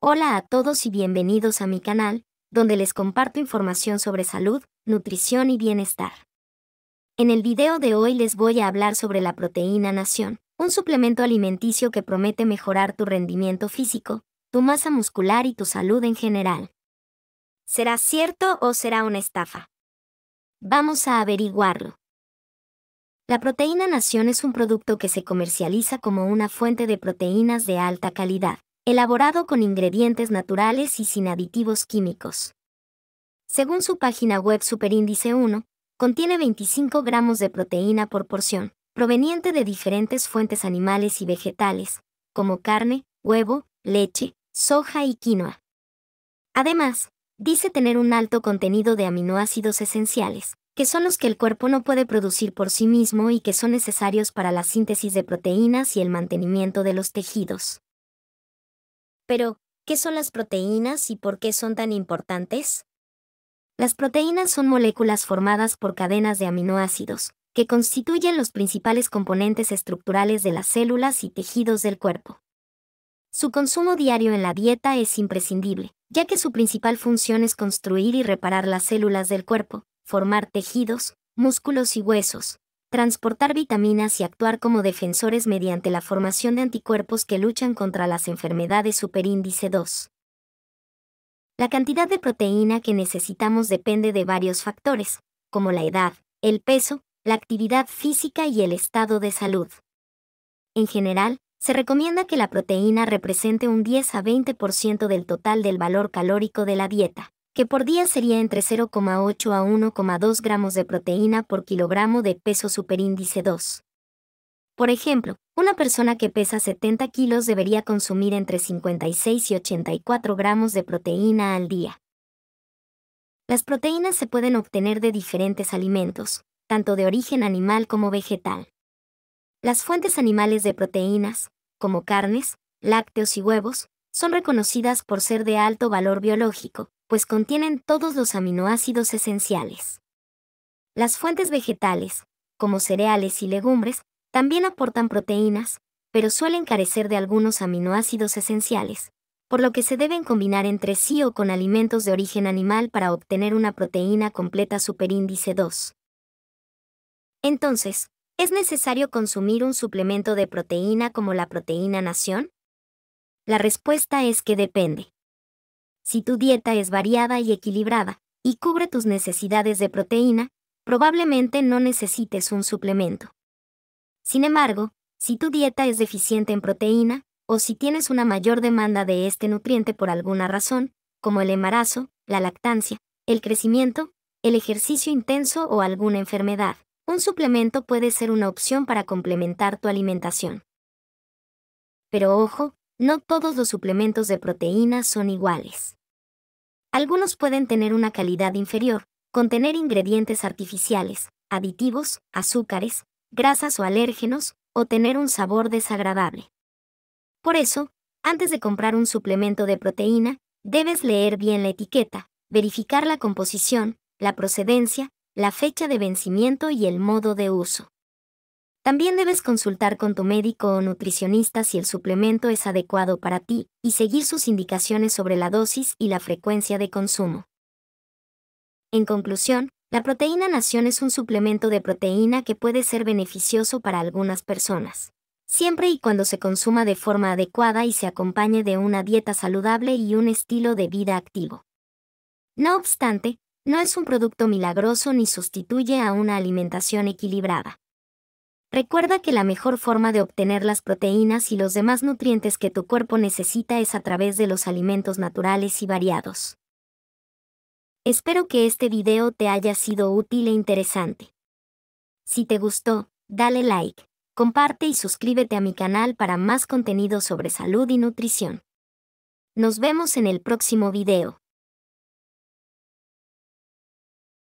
Hola a todos y bienvenidos a mi canal, donde les comparto información sobre salud, nutrición y bienestar. En el video de hoy les voy a hablar sobre la proteína Nación, un suplemento alimenticio que promete mejorar tu rendimiento físico, tu masa muscular y tu salud en general. ¿Será cierto o será una estafa? Vamos a averiguarlo. La proteína Nación es un producto que se comercializa como una fuente de proteínas de alta calidad elaborado con ingredientes naturales y sin aditivos químicos. Según su página web Superíndice 1, contiene 25 gramos de proteína por porción, proveniente de diferentes fuentes animales y vegetales, como carne, huevo, leche, soja y quinoa. Además, dice tener un alto contenido de aminoácidos esenciales, que son los que el cuerpo no puede producir por sí mismo y que son necesarios para la síntesis de proteínas y el mantenimiento de los tejidos. Pero, ¿qué son las proteínas y por qué son tan importantes? Las proteínas son moléculas formadas por cadenas de aminoácidos, que constituyen los principales componentes estructurales de las células y tejidos del cuerpo. Su consumo diario en la dieta es imprescindible, ya que su principal función es construir y reparar las células del cuerpo, formar tejidos, músculos y huesos, transportar vitaminas y actuar como defensores mediante la formación de anticuerpos que luchan contra las enfermedades superíndice 2. La cantidad de proteína que necesitamos depende de varios factores, como la edad, el peso, la actividad física y el estado de salud. En general, se recomienda que la proteína represente un 10 a 20% del total del valor calórico de la dieta que por día sería entre 0,8 a 1,2 gramos de proteína por kilogramo de peso superíndice 2. Por ejemplo, una persona que pesa 70 kilos debería consumir entre 56 y 84 gramos de proteína al día. Las proteínas se pueden obtener de diferentes alimentos, tanto de origen animal como vegetal. Las fuentes animales de proteínas, como carnes, lácteos y huevos, son reconocidas por ser de alto valor biológico, pues contienen todos los aminoácidos esenciales. Las fuentes vegetales, como cereales y legumbres, también aportan proteínas, pero suelen carecer de algunos aminoácidos esenciales, por lo que se deben combinar entre sí o con alimentos de origen animal para obtener una proteína completa superíndice 2. Entonces, ¿es necesario consumir un suplemento de proteína como la proteína nación? La respuesta es que depende. Si tu dieta es variada y equilibrada, y cubre tus necesidades de proteína, probablemente no necesites un suplemento. Sin embargo, si tu dieta es deficiente en proteína, o si tienes una mayor demanda de este nutriente por alguna razón, como el embarazo, la lactancia, el crecimiento, el ejercicio intenso o alguna enfermedad, un suplemento puede ser una opción para complementar tu alimentación. Pero ojo, no todos los suplementos de proteína son iguales. Algunos pueden tener una calidad inferior, contener ingredientes artificiales, aditivos, azúcares, grasas o alérgenos, o tener un sabor desagradable. Por eso, antes de comprar un suplemento de proteína, debes leer bien la etiqueta, verificar la composición, la procedencia, la fecha de vencimiento y el modo de uso. También debes consultar con tu médico o nutricionista si el suplemento es adecuado para ti y seguir sus indicaciones sobre la dosis y la frecuencia de consumo. En conclusión, la proteína nación es un suplemento de proteína que puede ser beneficioso para algunas personas, siempre y cuando se consuma de forma adecuada y se acompañe de una dieta saludable y un estilo de vida activo. No obstante, no es un producto milagroso ni sustituye a una alimentación equilibrada. Recuerda que la mejor forma de obtener las proteínas y los demás nutrientes que tu cuerpo necesita es a través de los alimentos naturales y variados. Espero que este video te haya sido útil e interesante. Si te gustó, dale like, comparte y suscríbete a mi canal para más contenido sobre salud y nutrición. Nos vemos en el próximo video.